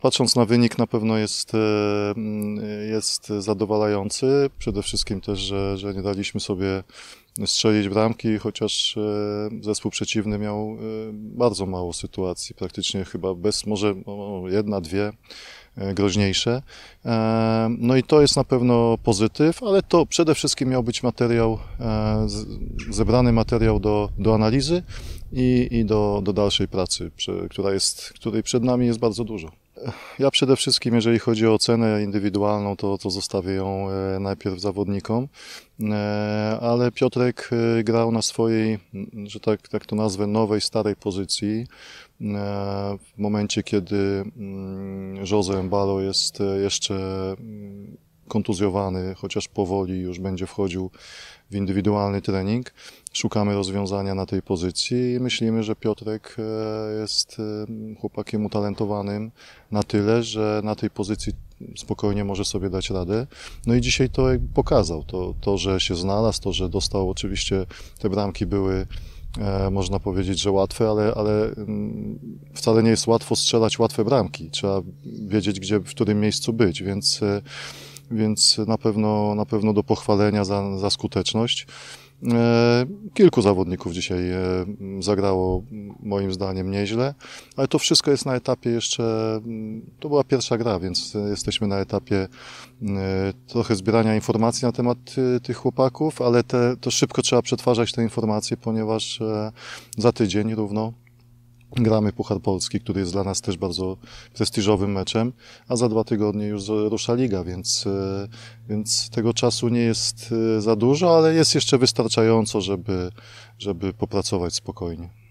patrząc na wynik na pewno jest, e, jest zadowalający. Przede wszystkim też, że, że nie daliśmy sobie strzelić bramki, chociaż e, zespół przeciwny miał e, bardzo mało sytuacji, praktycznie chyba bez, może jedna, dwie groźniejsze. No i to jest na pewno pozytyw, ale to przede wszystkim miał być materiał, zebrany materiał do, do analizy i, i do, do dalszej pracy, która jest, której przed nami jest bardzo dużo. Ja przede wszystkim, jeżeli chodzi o cenę indywidualną, to, to zostawię ją e, najpierw zawodnikom, e, ale Piotrek e, grał na swojej, że tak, tak to nazwę, nowej, starej pozycji. W momencie, kiedy mm, Jose Embalo jest jeszcze mm, kontuzjowany, chociaż powoli już będzie wchodził w indywidualny trening. Szukamy rozwiązania na tej pozycji i myślimy, że Piotrek e, jest e, chłopakiem utalentowanym na tyle, że na tej pozycji spokojnie może sobie dać radę. No i dzisiaj to pokazał, to, to że się znalazł, to, że dostał oczywiście, te bramki były e, można powiedzieć, że łatwe, ale, ale mm, wcale nie jest łatwo strzelać łatwe bramki. Trzeba wiedzieć, gdzie, w którym miejscu być, więc więc na pewno, na pewno do pochwalenia za, za skuteczność. E, kilku zawodników dzisiaj e, zagrało moim zdaniem nieźle, ale to wszystko jest na etapie jeszcze, mm, to była pierwsza gra, więc jesteśmy na etapie e, trochę zbierania informacji na temat tych chłopaków, ale te, to szybko trzeba przetwarzać te informacje, ponieważ za tydzień równo Gramy Puchar Polski, który jest dla nas też bardzo prestiżowym meczem, a za dwa tygodnie już rusza liga, więc, e, więc tego czasu nie jest e, za dużo, ale jest jeszcze wystarczająco, żeby, żeby popracować spokojnie.